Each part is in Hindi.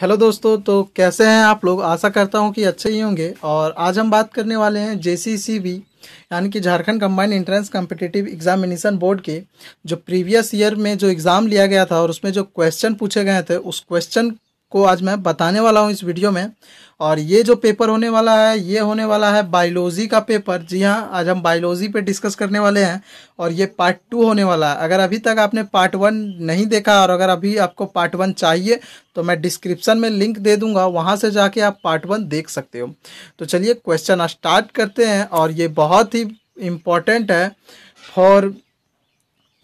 हेलो दोस्तों तो कैसे हैं आप लोग आशा करता हूं कि अच्छे ही होंगे और आज हम बात करने वाले हैं जे यानी कि Jharkhand combined entrance competitive examination board के जो प्रीवियस ईयर में जो एग्ज़ाम लिया गया था और उसमें जो क्वेश्चन पूछे गए थे उस क्वेश्चन को आज मैं बताने वाला हूँ इस वीडियो में और ये जो पेपर होने वाला है ये होने वाला है बायोलॉजी का पेपर जी हाँ आज हम बायोलॉजी पे डिस्कस करने वाले हैं और ये पार्ट टू होने वाला है अगर अभी तक आपने पार्ट वन नहीं देखा और अगर अभी आपको पार्ट वन चाहिए तो मैं डिस्क्रिप्शन में लिंक दे दूंगा वहाँ से जाके आप पार्ट वन देख सकते हो तो चलिए क्वेश्चन स्टार्ट करते हैं और ये बहुत ही इम्पॉर्टेंट है for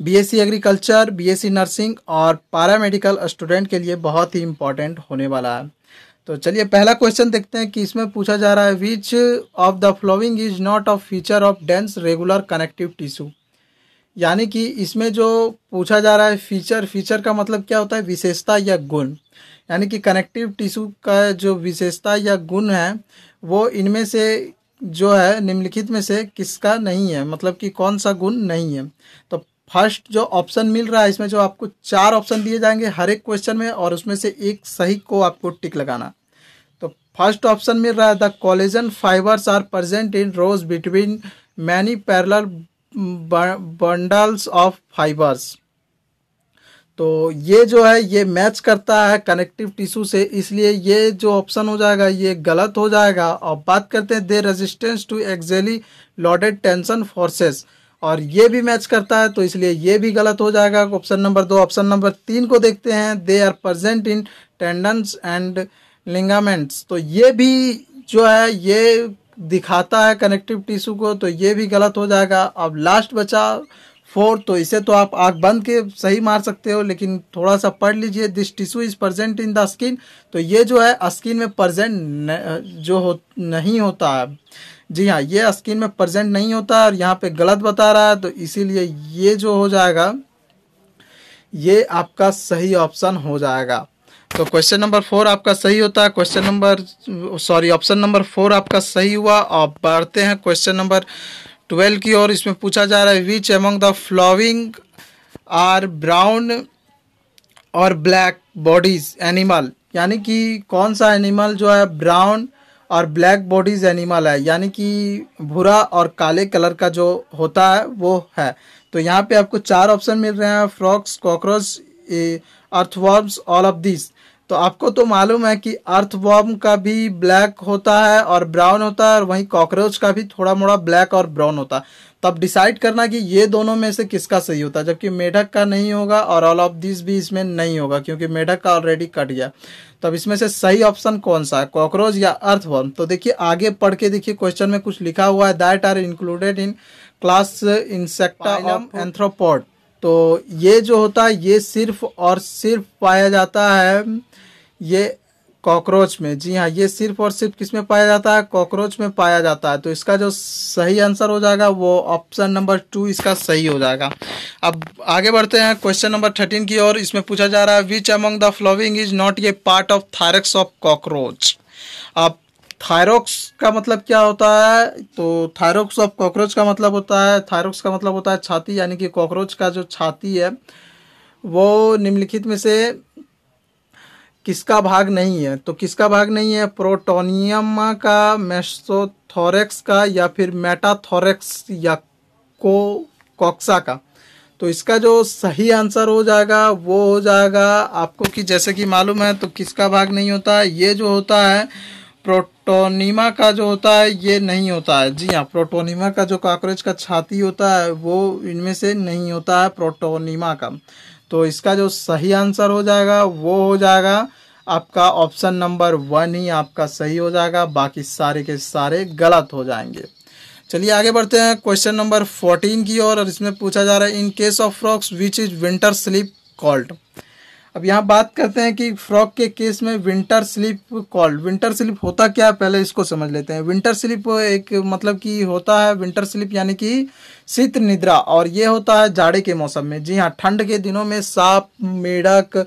BSc agriculture BSc nursing और पैरामेडिकल स्टूडेंट के लिए बहुत ही इम्पोर्टेंट होने वाला है तो चलिए पहला क्वेश्चन देखते हैं कि इसमें पूछा जा रहा है which of the following is not a feature of dense regular connective tissue यानी कि इसमें जो पूछा जा रहा है फीचर फीचर का मतलब क्या होता है विशेषता या गुण यानी कि कनेक्टिव टिश्यू का जो विशेषता या गुण है वो इनमें से जो है निम्नलिखित में से किसका नहीं है मतलब कि कौन सा गुण नहीं है तो फर्स्ट जो ऑप्शन मिल रहा है इसमें जो आपको चार ऑप्शन दिए जाएंगे हर एक क्वेश्चन में और उसमें से एक सही को आपको टिक लगाना तो फर्स्ट ऑप्शन मिल रहा है the collagen fibres are present in rows between many parallel bundles of fibres तो ये जो है ये मैच करता है कनेक्टिव टिश्यू से इसलिए ये जो ऑप्शन हो जाएगा ये गलत हो जाएगा और बात करते हैं they resistance to axially loaded tension forces और ये भी मैच करता है तो इसलिए ये भी गलत हो जाएगा ऑप्शन नंबर दो ऑप्शन नंबर तीन को देखते हैं they are present in tendons and ligaments तो ये भी जो है ये दिखाता है कनेक्टिव टिश्यू को तो ये भी गलत हो जाएगा अब लास्ट बचा फोर तो इसे तो आप आग बंद के सही मार सकते हो लेकिन थोड़ा सा पढ़ लीजिए this tissue is present in the skin तो ये जो है स्किन में प्रजेंट जो हो नहीं होता है जी हाँ ये स्क्रीन में प्रजेंट नहीं होता और यहाँ पे गलत बता रहा है तो इसीलिए ये जो हो जाएगा ये आपका सही ऑप्शन हो जाएगा तो क्वेश्चन नंबर फोर आपका सही होता है question number sorry option number four आपका सही हुआ आप बढ़ते हैं क्वेश्चन नंबर ट्वेल्व की ओर इसमें पूछा जा रहा है which among the following are brown और ब्लैक बॉडीज एनिमल यानी कि कौन सा एनिमल जो है ब्राउन और ब्लैक बॉडीज एनिमल है यानी कि भूरा और काले कलर का जो होता है वो है तो यहाँ पे आपको चार ऑप्शन मिल रहे हैं frogs cockroach earthworms all of this तो आपको तो मालूम है कि अर्थवॉर्म का भी ब्लैक होता है और ब्राउन होता है और वहीं कॉकरोच का भी थोड़ा मोड़ा ब्लैक और ब्राउन होता है तब डिसाइड करना कि ये दोनों में से किसका सही होता है जबकि मेढक का नहीं होगा और ऑल ऑफ दिस भी इसमें नहीं होगा क्योंकि मेढक का ऑलरेडी कट गया तब इसमें से सही ऑप्शन कौन सा है कॉकरोच या अर्थवर्म तो देखिए आगे पढ़ के देखिए क्वेश्चन में कुछ लिखा हुआ है that are included in class Insecta of arthropod तो ये जो होता है ये सिर्फ और सिर्फ पाया जाता है ये कॉकरोच में जी हाँ ये सिर्फ और सिर्फ किस में पाया जाता है कॉकरोच में पाया जाता है तो इसका जो सही आंसर हो जाएगा वो ऑप्शन नंबर टू इसका सही हो जाएगा अब आगे बढ़ते हैं क्वेश्चन नंबर थर्टीन की ओर इसमें पूछा जा रहा है which among the following is not a part of thorax of cockroach अब थायरोक्स का मतलब क्या होता है तो थायरोक्स ऑफ कॉकरोच का मतलब होता है थायरोक्स का मतलब होता है छाती यानी कि कॉकरोच का जो छाती है वो निम्नलिखित में से किसका भाग नहीं है तो किसका भाग नहीं है प्रोटोनियम का मेसोथोरेक्स का या फिर मेटाथोरेक्स या को कॉक्सा का तो इसका जो सही आंसर हो जाएगा वो हो जाएगा आपको कि जैसे कि मालूम है तो किसका भाग नहीं होता है ये जो होता है प्रोटोनिमा का जो होता है ये नहीं होता है जी हाँ प्रोटोनिमा का जो काकरोच का छाती होता है वो इनमें से नहीं होता है प्रोटोनिमा का तो इसका जो सही आंसर हो जाएगा वो हो जाएगा आपका ऑप्शन नंबर वन ही आपका सही हो जाएगा बाकी सारे के सारे गलत हो जाएंगे चलिए आगे बढ़ते हैं क्वेश्चन नंबर फोर्टीन की ओर और, और इसमें पूछा जा रहा है in case of frogs which is winter sleep called अब यहाँ बात करते हैं कि फ्रॉक के केस में winter sleep called winter sleep होता क्या है पहले इसको समझ लेते हैं विंटर स्लिप एक मतलब कि होता है विंटर स्लिप यानी कि शीत निद्रा और ये होता है जाड़े के मौसम में जी हाँ ठंड के दिनों में सांप मेढक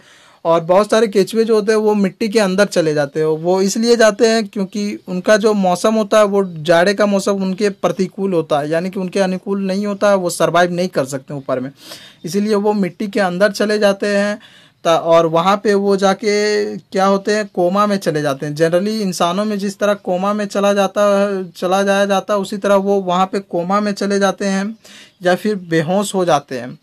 और बहुत सारे केचवे जो होते हैं वो मिट्टी के अंदर चले जाते हैं वो इसलिए जाते हैं क्योंकि उनका जो मौसम होता है वो जाड़े का मौसम उनके प्रतिकूल होता है यानी कि उनके अनुकूल नहीं होता है वो सर्वाइव नहीं कर सकते ऊपर में इसीलिए वो मिट्टी के अंदर चले जाते हैं और वहाँ पे वो जाके क्या होते हैं कोमा में चले जाते हैं जनरली इंसानों में जिस तरह कोमा में चला जाता चला जाया जाता उसी तरह वो वहाँ पे कोमा में चले जाते हैं या फिर बेहोश हो जाते हैं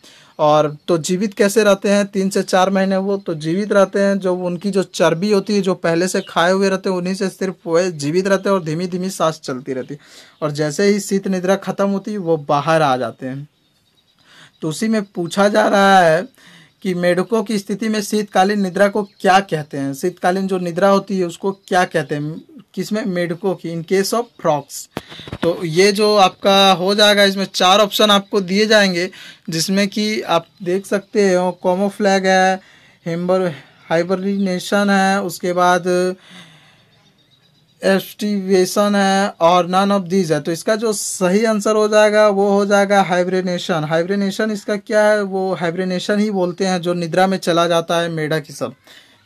और तो जीवित कैसे रहते हैं तीन से चार महीने वो तो जीवित रहते हैं जो उनकी जो चर्बी होती है जो पहले से खाए हुए रहते हैं उन्हीं से सिर्फ वह जीवित रहते हैं और धीमी धीमी सांस चलती रहती है और जैसे ही शीत निद्रा खत्म होती वो बाहर आ जाते हैं तो उसी में पूछा जा रहा है कि मेढकों की स्थिति में शीतकालीन निद्रा को क्या कहते हैं शीतकालीन जो निद्रा होती है उसको क्या कहते हैं किसमें मेढकों की इन केस ऑफ फ्रॉक्स तो ये जो आपका हो जाएगा इसमें चार ऑप्शन आपको दिए जाएंगे जिसमें कि आप देख सकते हो कॉमो फ्लैग है हेम्बर हाइबरनेशन है उसके बाद एस्टिवेशन है और नन ऑफ दीज है तो इसका जो सही आंसर हो जाएगा वो हो जाएगा हाइब्रेनेशन हाइब्रेनेशन इसका क्या है वो हाइब्रेनेशन ही बोलते हैं जो निद्रा में चला जाता है मेढा की सब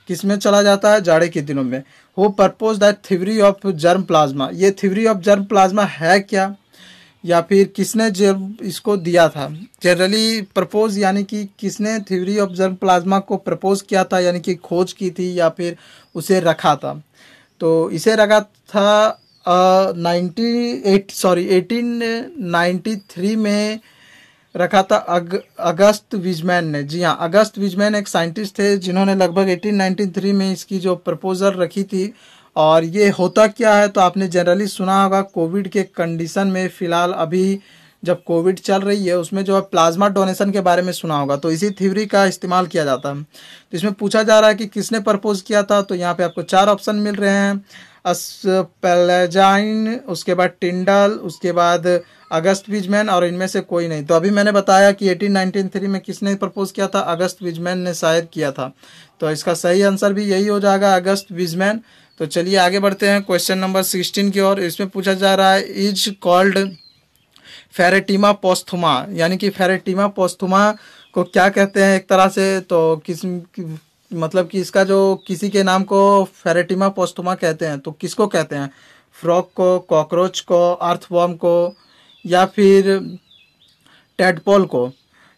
किस में चला जाता है जाड़े के दिनों में वो propose that theory of germ plasm ये थ्योरी ऑफ जर्म प्लाज्मा है क्या या फिर किसने जर्म इसको दिया था जनरली प्रपोज यानी कि किसने थ्योरी ऑफ जर्म प्लाज्मा को प्रपोज किया था यानी कि खोज की थी या फिर उसे रखा था तो इसे रखा था ninety eight sorry eighteen ninety three में रखा था अग, अगस्त विजमैन ने जी हाँ अगस्त विजमैन एक साइंटिस्ट थे जिन्होंने लगभग 1893 में इसकी जो प्रपोजल रखी थी और ये होता क्या है तो आपने जनरली सुना होगा कोविड के कंडीशन में फ़िलहाल अभी जब कोविड चल रही है उसमें जो है प्लाज्मा डोनेशन के बारे में सुना होगा तो इसी थ्योरी का इस्तेमाल किया जाता है तो इसमें पूछा जा रहा है कि किसने प्रपोज किया था तो यहाँ पे आपको चार ऑप्शन मिल रहे हैं अस्पेलेजाइन उसके बाद टिंडल उसके बाद अगस्त विजमैन और इनमें से कोई नहीं तो अभी मैंने बताया कि एटीन नाइनटीन थ्री में किसने प्रपोज किया था अगस्त विजमैन ने शायद किया था तो इसका सही आंसर भी यही हो जाएगा अगस्त विजमैन तो चलिए आगे बढ़ते हैं क्वेश्चन नंबर सिक्सटीन की ओर इसमें पूछा जा रहा है इज कॉल्ड फेरेटिमा पोस्थुमा यानी कि फेरेटिमा पोस्थुमा को क्या कहते हैं एक तरह से तो किस मतलब कि इसका जो किसी के नाम को फेरेटिमा पोस्थुमा कहते हैं तो किसको कहते हैं फ्रॉक को कॉकरोच को अर्थवॉर्म को या फिर टेडपोल को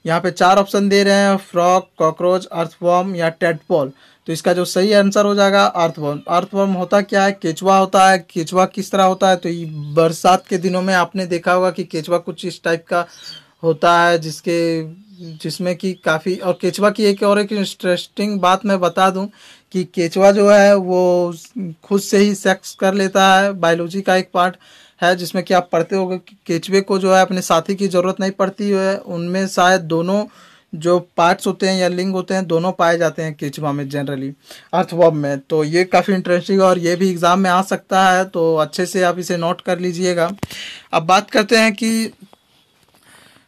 यहाँ पे चार ऑप्शन दे रहे हैं फ्रॉक कॉकरोच अर्थवॉर्म या टेटपॉल तो इसका जो सही आंसर हो जाएगा अर्थवॉर्म अर्थवॉर्म होता क्या है केचवा होता है केचवा किस तरह होता है तो बरसात के दिनों में आपने देखा होगा कि केचवा कुछ इस टाइप का होता है जिसके जिसमें कि काफ़ी और केचवा की एक और एक इंटरेस्टिंग बात मैं बता दूं कि केचवा जो है वो खुद से ही सेक्स कर लेता है बायोलॉजी का एक पार्ट है जिसमें कि आप पढ़ते हो कि केचवे को जो है अपने साथी की ज़रूरत नहीं पड़ती है उनमें शायद दोनों जो पार्ट्स होते हैं या लिंग होते हैं दोनों पाए जाते हैं केचवा में जनरली अर्थवर्ब में तो ये काफ़ी इंटरेस्टिंग और ये भी एग्ज़ाम में आ सकता है तो अच्छे से आप इसे नोट कर लीजिएगा अब बात करते हैं कि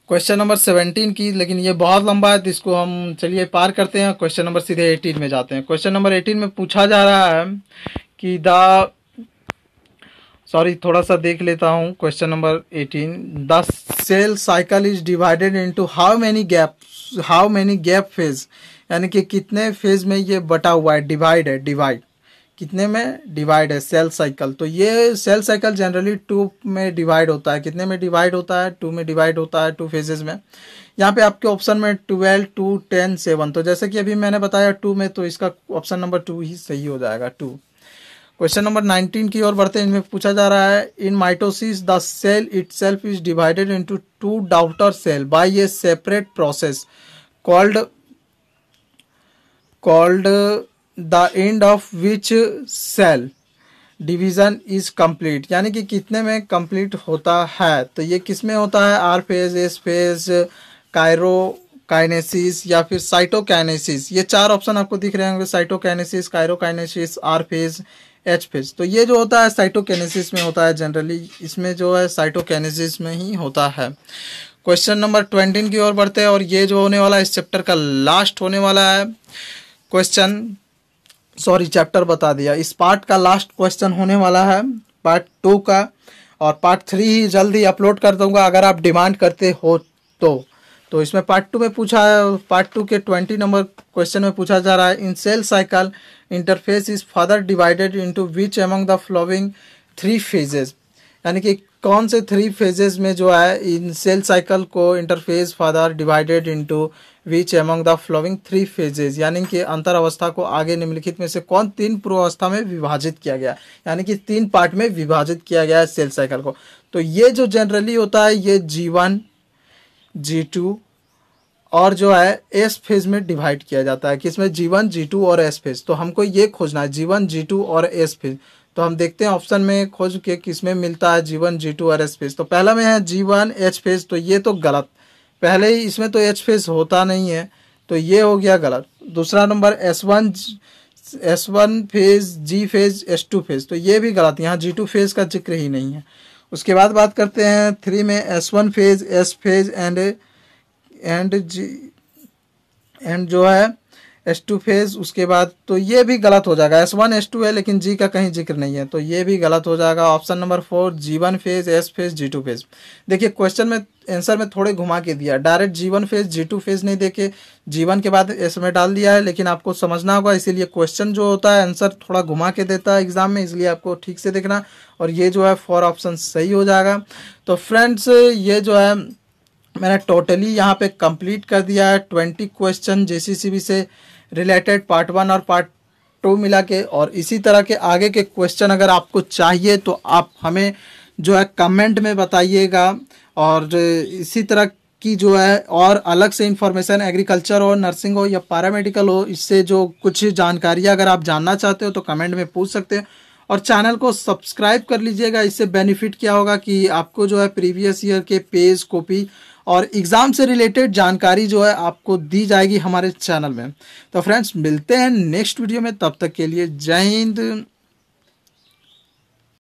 क्वेश्चन नंबर सेवेंटीन की लेकिन ये बहुत लंबा है तो इसको हम चलिए पार करते हैं क्वेश्चन नंबर सीधे एटीन में जाते हैं क्वेश्चन नंबर एटीन में पूछा जा रहा है कि द सॉरी थोड़ा सा देख लेता हूँ question number eighteen the cell cycle is divided into how many gap how many gap phase यानी कि कितने फेज में ये बटा हुआ है डिवाइड है डिवाइड कितने में डिवाइड है सेल साइकिल तो ये सेल साइकिल जनरली टू में डिवाइड होता है कितने में डिवाइड होता है टू में डिवाइड होता है टू फेजेस में यहाँ पे आपके ऑप्शन में ट्वेल्व टू टेन सेवन तो जैसे कि अभी मैंने बताया टू में तो इसका ऑप्शन नंबर टू ही सही हो जाएगा टू क्वेश्चन नंबर 19 की ओर बढ़ते हैं इनमें पूछा जा रहा है in mitosis the cell itself is divided into two daughter cell by a separate process called called the end of which cell division is complete यानी कि कितने में कंप्लीट होता है तो ये किस में होता है R phase S phase karyokinesis या फिर साइटोकाइनेसिस ये चार ऑप्शन आपको दिख रहे होंगे cytokinesis karyokinesis R phase H phase तो ये जो होता है साइटोकेनेसिस में होता है जनरली इसमें जो है साइटोकेनेसिस में ही होता है क्वेश्चन नंबर ट्वेंटीन की ओर बढ़ते हैं और ये जो होने वाला है इस चैप्टर का लास्ट होने वाला है क्वेश्चन सॉरी चैप्टर बता दिया इस पार्ट का लास्ट क्वेश्चन होने वाला है पार्ट टू का और पार्ट थ्री ही जल्दी अपलोड कर दूंगा अगर आप डिमांड करते हो तो तो इसमें पार्ट टू में पूछा पार्ट टू के ट्वेंटी नंबर क्वेश्चन में पूछा जा रहा है in cell cycle interphase is further divided into which among the following three phases यानी कि कौन से थ्री फेजेस में जो है इन सेल साइकिल को interphase further divided into which among the following three phases यानी कि अंतर अवस्था को आगे निम्नलिखित में से कौन तीन पूर्व अवस्था में विभाजित किया गया यानी कि तीन पार्ट में विभाजित किया गया है सेल साइकिल को तो ये जो जनरली होता है ये जीवन जी टू और जो है एस फेज में डिवाइड किया जाता है किसमें G1 G2 जी टू और एस फेज तो हमको ये खोजना है G1 G2 जी टू और एस फेज तो हम देखते हैं ऑप्शन में खोज के किस में मिलता है G1 G2 जी टू और S फेज तो पहला में है जी वन एच फेज तो ये तो गलत पहले ही इसमें तो एच फेज होता नहीं है तो ये हो गया गलत दूसरा नंबर S one S one phase G phase S two phase तो ये भी गलत यहाँ जी टू फेज का जिक्र ही नहीं है उसके बाद बात करते हैं थ्री में S one phase S phase and and G and जो है एस टू फेज उसके बाद तो ये भी गलत हो जाएगा एस वन एस टू है लेकिन जी का कहीं जिक्र नहीं है तो ये भी गलत हो जाएगा option number four G one phase S phase G two phase देखिए क्वेश्चन में आंसर में थोड़े घुमा के दिया direct G one phase G two phase नहीं देखे जीवन के बाद एस में डाल दिया है लेकिन आपको समझना होगा इसीलिए क्वेश्चन जो होता है आंसर थोड़ा घुमा के देता है एग्जाम में इसलिए आपको ठीक से देखना और ये जो है फोर ऑप्शन सही हो जाएगा तो फ्रेंड्स ये जो है मैंने टोटली यहाँ पे कंप्लीट कर दिया है ट्वेंटी क्वेश्चन जेसीसीबी से रिलेटेड पार्ट वन और पार्ट टू मिला के और इसी तरह के आगे के क्वेश्चन अगर आपको चाहिए तो आप हमें जो है कमेंट में बताइएगा और इसी तरह की जो है और अलग से इन्फॉर्मेशन एग्रीकल्चर हो नर्सिंग हो या पैरामेडिकल हो इससे जो कुछ जानकारी अगर आप जानना चाहते हो तो कमेंट में पूछ सकते हैं और चैनल को सब्सक्राइब कर लीजिएगा इससे बेनिफिट क्या होगा कि आपको जो है प्रीवियस ईयर के पेज कॉपी और एग्ज़ाम से रिलेटेड जानकारी जो है आपको दी जाएगी हमारे चैनल में तो फ्रेंड्स मिलते हैं नेक्स्ट वीडियो में तब तक के लिए जय हिंद